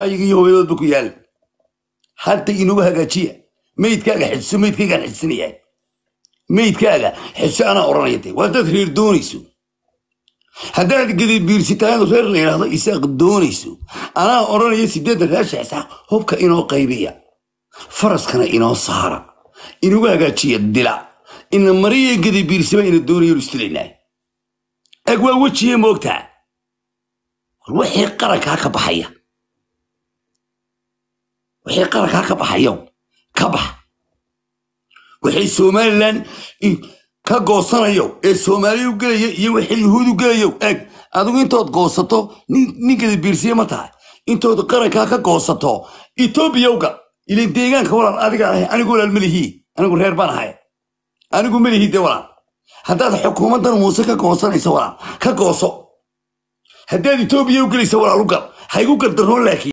ayigiiyo hooyadoodba ku yaal hadda inugu hagaajiya maydkaaga xijiso meydkaygaan xijisanayaa meydkaaga xijiso anaa odhanaya waa dad reer doonayso haddaad gadibiirsitaanad reer la yidhahdo isaaq doonayso anaa odhanaya siddeedan raashaxsa hubka inoo qaybiya faraskana inoo saara inugu hagaajiya dila ina mariya gadibiirsaba ina doonayo istilaynaa ag waa wejiye moogtaa war wixii qarankaa ka baxaya wixii qarankaa ka baxayo ka bax waxay somalilan ka goosanayo ee soomaaliya u gelayo iyo waxay yuhuud u gelayo eg adigu intood goosato ninkada biirsiye ma tahay intood qarankaa ka goosato etoobiyawga ilan deegaanka walaal adiga ahay anigu walaal malihii anigu reer baan ahay anigu malihii dee walaal haddaad xukuumaddan muuse ka goosanayso walaal ka gooso haddaad etoobiya u gelayso walaal u gal ha igu gardaroon laakiin